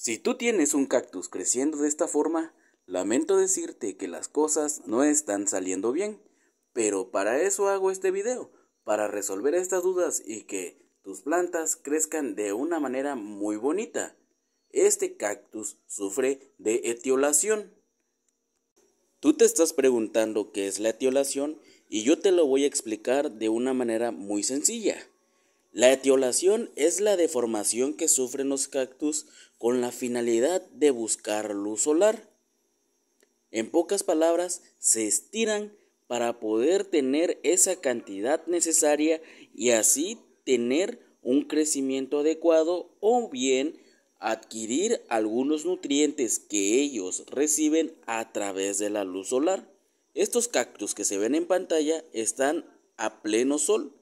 Si tú tienes un cactus creciendo de esta forma, lamento decirte que las cosas no están saliendo bien, pero para eso hago este video, para resolver estas dudas y que tus plantas crezcan de una manera muy bonita. Este cactus sufre de etiolación. Tú te estás preguntando qué es la etiolación y yo te lo voy a explicar de una manera muy sencilla. La etiolación es la deformación que sufren los cactus con la finalidad de buscar luz solar. En pocas palabras, se estiran para poder tener esa cantidad necesaria y así tener un crecimiento adecuado o bien adquirir algunos nutrientes que ellos reciben a través de la luz solar. Estos cactus que se ven en pantalla están a pleno sol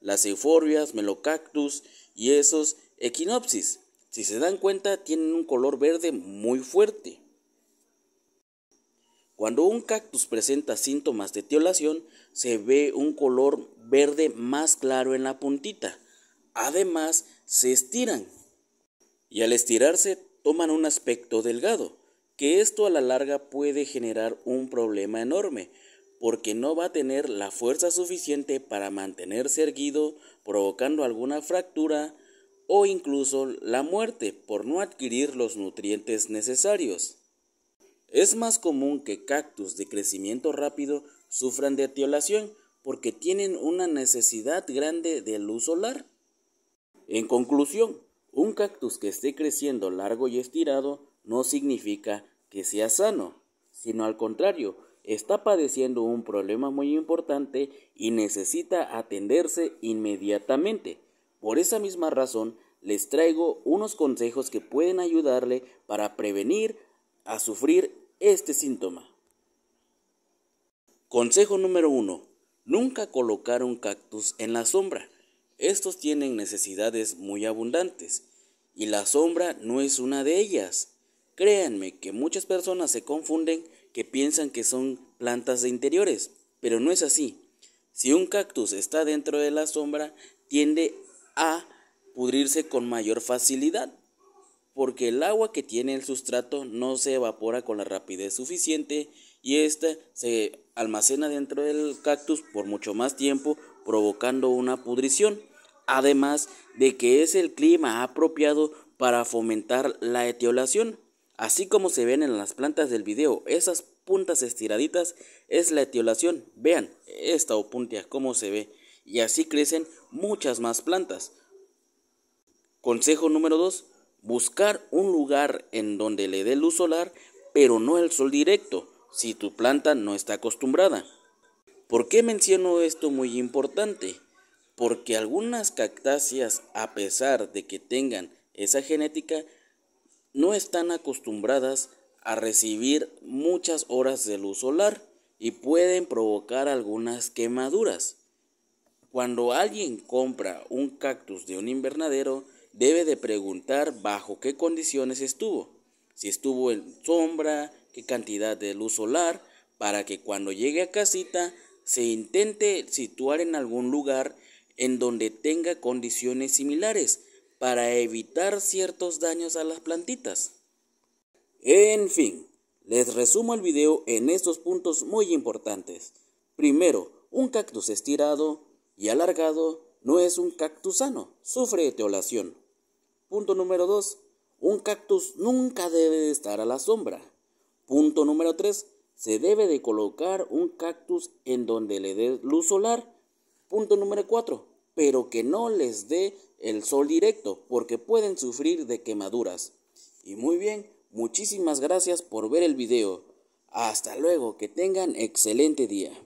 las euforbias, melocactus y esos equinopsis. Si se dan cuenta, tienen un color verde muy fuerte. Cuando un cactus presenta síntomas de tiolación, se ve un color verde más claro en la puntita. Además, se estiran. Y al estirarse, toman un aspecto delgado, que esto a la larga puede generar un problema enorme, porque no va a tener la fuerza suficiente para mantenerse erguido, provocando alguna fractura o incluso la muerte por no adquirir los nutrientes necesarios. Es más común que cactus de crecimiento rápido sufran de etiolación porque tienen una necesidad grande de luz solar. En conclusión, un cactus que esté creciendo largo y estirado no significa que sea sano, sino al contrario, está padeciendo un problema muy importante y necesita atenderse inmediatamente. Por esa misma razón, les traigo unos consejos que pueden ayudarle para prevenir a sufrir este síntoma. Consejo número 1. Nunca colocar un cactus en la sombra. Estos tienen necesidades muy abundantes y la sombra no es una de ellas. Créanme que muchas personas se confunden que piensan que son plantas de interiores, pero no es así. Si un cactus está dentro de la sombra, tiende a pudrirse con mayor facilidad, porque el agua que tiene el sustrato no se evapora con la rapidez suficiente y ésta se almacena dentro del cactus por mucho más tiempo, provocando una pudrición. Además de que es el clima apropiado para fomentar la etiolación, Así como se ven en las plantas del video, esas puntas estiraditas es la etiolación. Vean esta opuntia cómo se ve. Y así crecen muchas más plantas. Consejo número 2. Buscar un lugar en donde le dé luz solar, pero no el sol directo, si tu planta no está acostumbrada. ¿Por qué menciono esto muy importante? Porque algunas cactáceas, a pesar de que tengan esa genética, no están acostumbradas a recibir muchas horas de luz solar y pueden provocar algunas quemaduras. Cuando alguien compra un cactus de un invernadero, debe de preguntar bajo qué condiciones estuvo, si estuvo en sombra, qué cantidad de luz solar, para que cuando llegue a casita se intente situar en algún lugar en donde tenga condiciones similares para evitar ciertos daños a las plantitas. En fin, les resumo el video en estos puntos muy importantes. Primero, un cactus estirado y alargado no es un cactus sano, sufre etiolación. Punto número dos. Un cactus nunca debe de estar a la sombra. Punto número tres. Se debe de colocar un cactus en donde le dé luz solar. Punto número 4 pero que no les dé el sol directo, porque pueden sufrir de quemaduras. Y muy bien, muchísimas gracias por ver el video. Hasta luego, que tengan excelente día.